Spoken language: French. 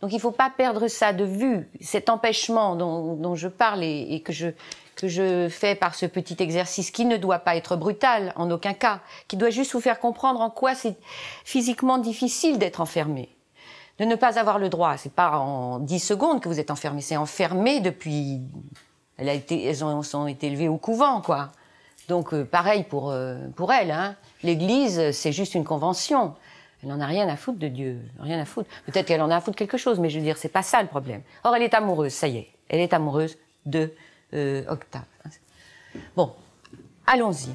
Donc il ne faut pas perdre ça de vue. Cet empêchement dont, je parle et, que je fais par ce petit exercice qui ne doit pas être brutal en aucun cas, qui doit juste vous faire comprendre en quoi c'est physiquement difficile d'être enfermé. De ne pas avoir le droit, c'est pas en 10 secondes que vous êtes enfermé, c'est enfermé depuis elle elles ont, été élevées au couvent quoi. Donc euh, pareil pour euh, elle hein. L'église, c'est juste une convention. Elle n'en a rien à foutre de Dieu, rien à foutre. Peut-être qu'elle en a à foutre quelque chose, mais je veux dire, c'est pas ça le problème. Or, elle est amoureuse, ça y est. Elle est amoureuse de euh, Octave. Bon, allons-y.